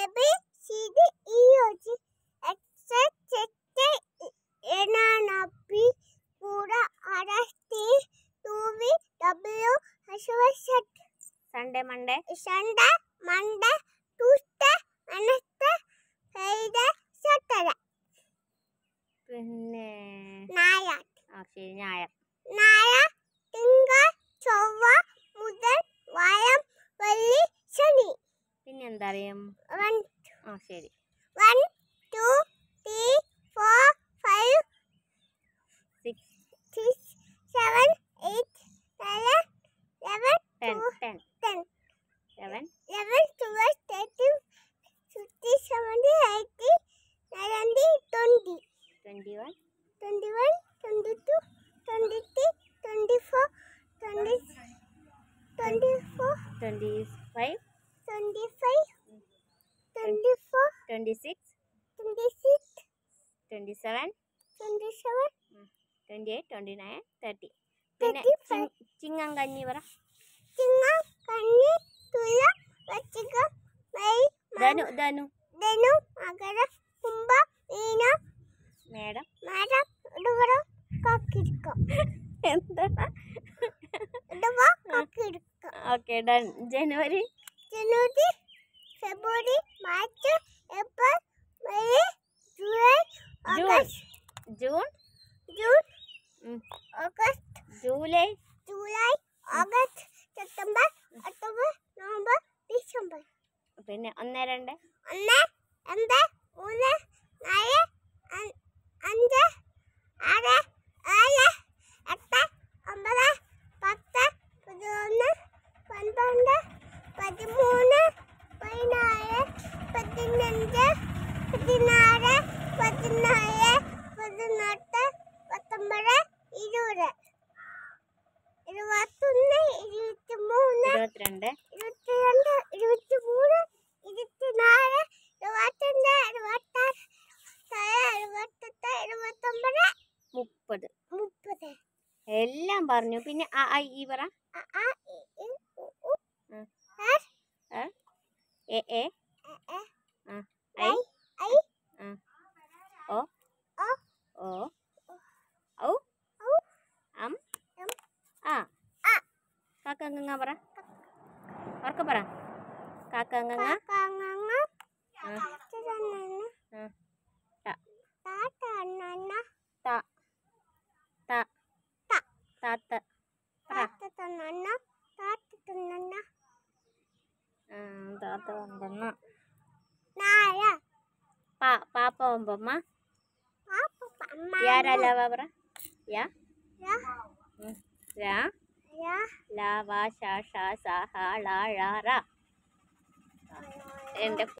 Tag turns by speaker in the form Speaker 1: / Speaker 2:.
Speaker 1: A B C D E O G X Y Z K N R P കൂട R S T U V W H Y Z Sunday Monday Sunday Monday Tuesday Wednesday Friday Saturday പിന്നെ ഞായർ ആ ശരി ഞായർ Darim? One. Two. Oh, sorry. One, two, three, four, five, six, six seven, eight, nine, eleven, ten, two, ten. ten. Seven. Eleven, twelve, thirteen, fifteen, seventeen, eighteen, nineteen, twenty. Twenty-one. Twenty-one. Twenty-two. Twenty-three. Twenty-four. Twenty. Twenty-four. Twenty-five. Twenty five twenty four twenty six twenty six twenty seven twenty seven twenty eight twenty nine thirty പിന്നെ ചിങ്ങം കഞ്ഞി പറ ചിങ്ങം കഞ്ഞി തുല വച്ചിക്കം May ധനു ധനു ധനു മകരം കുംഭം മീനം മേടം മേടം ഇടുകടം കാക്കിരിക്കും എന്താ okay done January January February March April May July June June August July July August September October November December പിന്നെ ഒന്ന് രണ്ട് ഒന്ന് രണ്ട് മൂന്ന് നാല് അഞ്ച് ആറ് ഏഴ് എട്ട് ഒമ്പത് പത്ത് പതിനൊന്ന് പന്ത്രണ്ട് പതിമൂന്ന് പതിനഞ്ച് പതിനാറ് പതിനേഴ് പതിനെട്ട് പത്തൊമ്പത് ഇരുപത് ഇരുപത്തൊന്ന് ഇരുപത്തിമൂന്ന് ഇരുപത്തിരണ്ട് ഇരുപത്തിരണ്ട് ഇരുപത്തിമൂന്ന് ഇരുപത്തിനാല് ഇരുപത്തഞ്ച് ഇരുപത്തൊമ്പത് മുപ്പത് മുപ്പത് എല്ലാം പറഞ്ഞു പിന്നെ ആ ഈ പറ A A tak tak tak tak tak hmm, tak tak tak tak tak tak tak tak ya ada apa ya ya hmm. yeah. ലാ വാ ഷാ ഷാ സഹ ളാ ഴ എൻ്റെ